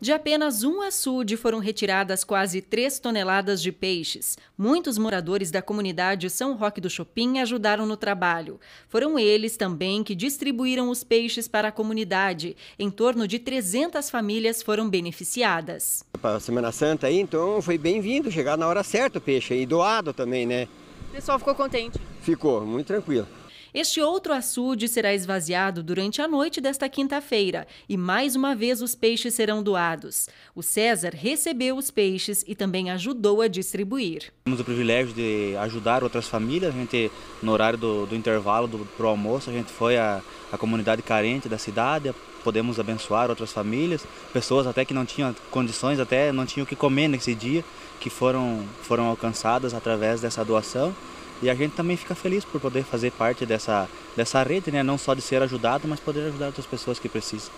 De apenas um açude foram retiradas quase 3 toneladas de peixes. Muitos moradores da comunidade São Roque do Chopin ajudaram no trabalho. Foram eles também que distribuíram os peixes para a comunidade. Em torno de 300 famílias foram beneficiadas. Para a Semana Santa aí, então foi bem-vindo, chegar na hora certa o peixe e doado também, né? O pessoal ficou contente? Ficou, muito tranquilo. Este outro açude será esvaziado durante a noite desta quinta-feira e mais uma vez os peixes serão doados. O César recebeu os peixes e também ajudou a distribuir. Temos o privilégio de ajudar outras famílias. A gente, no horário do, do intervalo do pro almoço, a gente foi à, à comunidade carente da cidade, podemos abençoar outras famílias, pessoas até que não tinham condições, até não tinham o que comer nesse dia, que foram, foram alcançadas através dessa doação. E a gente também fica feliz por poder fazer parte dessa, dessa rede, né? não só de ser ajudado, mas poder ajudar outras pessoas que precisam.